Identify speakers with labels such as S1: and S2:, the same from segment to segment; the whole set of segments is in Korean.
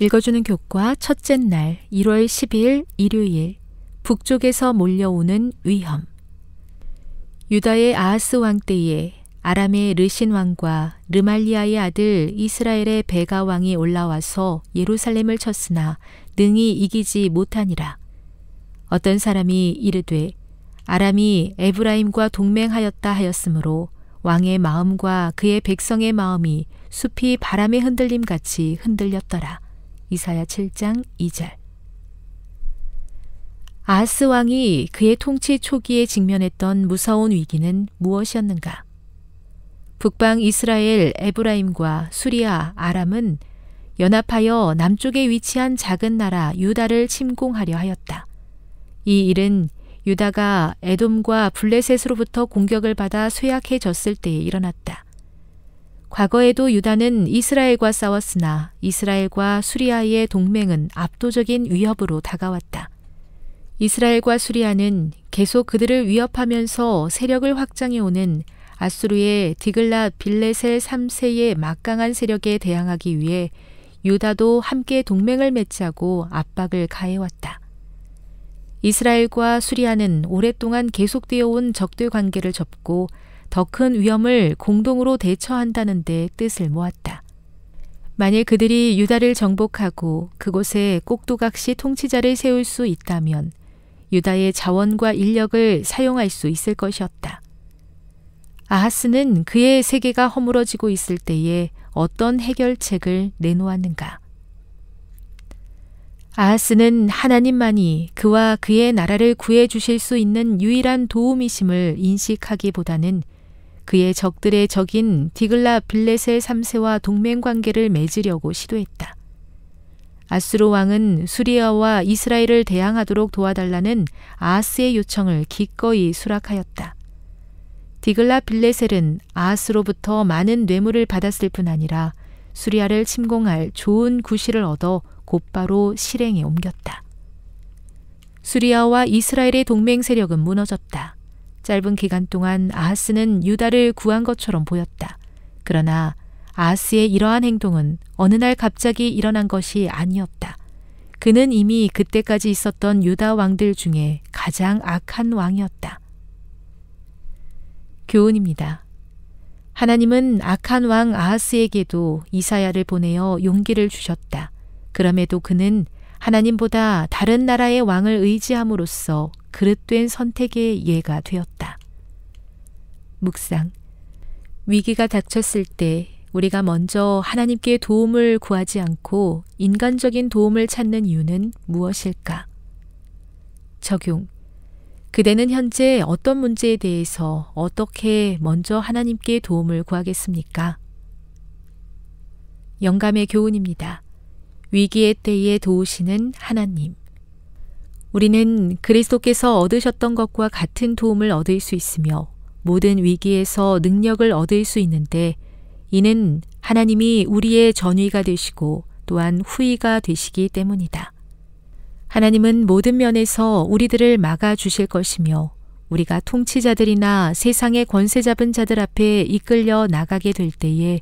S1: 읽어주는 교과 첫째 날 1월 1 0일 일요일 북쪽에서 몰려오는 위험 유다의 아하스 왕 때에 아람의 르신 왕과 르말리아의 아들 이스라엘의 베가 왕이 올라와서 예루살렘을 쳤으나 능히 이기지 못하니라. 어떤 사람이 이르되 아람이 에브라임과 동맹하였다 하였으므로 왕의 마음과 그의 백성의 마음이 숲이 바람에 흔들림 같이 흔들렸더라. 이사야 7장 2절. 아스 왕이 그의 통치 초기에 직면했던 무서운 위기는 무엇이었는가? 북방 이스라엘 에브라임과 수리아 아람은 연합하여 남쪽에 위치한 작은 나라 유다를 침공하려 하였다. 이 일은 유다가 에돔과 블레셋으로부터 공격을 받아 쇠약해졌을 때에 일어났다. 과거에도 유다는 이스라엘과 싸웠으나 이스라엘과 수리아의 동맹은 압도적인 위협으로 다가왔다. 이스라엘과 수리아는 계속 그들을 위협하면서 세력을 확장해오는 아수르의 디글라 빌레셀 3세의 막강한 세력에 대항하기 위해 유다도 함께 동맹을 맺자고 압박을 가해왔다. 이스라엘과 수리아는 오랫동안 계속되어 온 적대 관계를 접고 더큰 위험을 공동으로 대처한다는 데 뜻을 모았다. 만일 그들이 유다를 정복하고 그곳에 꼭두각시 통치자를 세울 수 있다면 유다의 자원과 인력을 사용할 수 있을 것이었다. 아하스는 그의 세계가 허물어지고 있을 때에 어떤 해결책을 내놓았는가? 아하스는 하나님만이 그와 그의 나라를 구해 주실 수 있는 유일한 도움이심을 인식하기보다는 그의 적들의 적인 디글라 빌레셋 3세와 동맹관계를 맺으려고 시도했다. 아스로 왕은 수리아와 이스라엘을 대항하도록 도와달라는 아스의 요청을 기꺼이 수락하였다. 디글라 빌레셀은 아하스로부터 많은 뇌물을 받았을 뿐 아니라 수리아를 침공할 좋은 구실을 얻어 곧바로 실행에 옮겼다. 수리아와 이스라엘의 동맹 세력은 무너졌다. 짧은 기간 동안 아하스는 유다를 구한 것처럼 보였다. 그러나 아하스의 이러한 행동은 어느 날 갑자기 일어난 것이 아니었다. 그는 이미 그때까지 있었던 유다 왕들 중에 가장 악한 왕이었다. 교훈입니다. 하나님은 악한 왕 아하스에게도 이사야를 보내어 용기를 주셨다. 그럼에도 그는 하나님보다 다른 나라의 왕을 의지함으로써 그릇된 선택의 예가 되었다. 묵상. 위기가 닥쳤을 때 우리가 먼저 하나님께 도움을 구하지 않고 인간적인 도움을 찾는 이유는 무엇일까? 적용. 그대는 현재 어떤 문제에 대해서 어떻게 먼저 하나님께 도움을 구하겠습니까? 영감의 교훈입니다. 위기의 때에 도우시는 하나님. 우리는 그리스도께서 얻으셨던 것과 같은 도움을 얻을 수 있으며 모든 위기에서 능력을 얻을 수 있는데 이는 하나님이 우리의 전위가 되시고 또한 후위가 되시기 때문이다. 하나님은 모든 면에서 우리들을 막아 주실 것이며 우리가 통치자들이나 세상의 권세 잡은 자들 앞에 이끌려 나가게 될 때에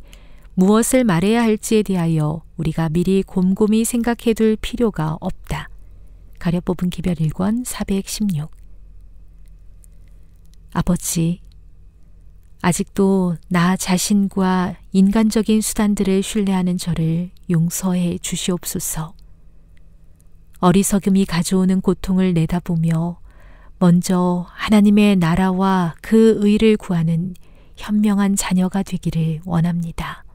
S1: 무엇을 말해야 할지에 대하여 우리가 미리 곰곰이 생각해 둘 필요가 없다. 가려 뽑은 기별 1권 416 아버지, 아직도 나 자신과 인간적인 수단들을 신뢰하는 저를 용서해 주시옵소서. 어리석음이 가져오는 고통을 내다보며 먼저 하나님의 나라와 그 의를 구하는 현명한 자녀가 되기를 원합니다.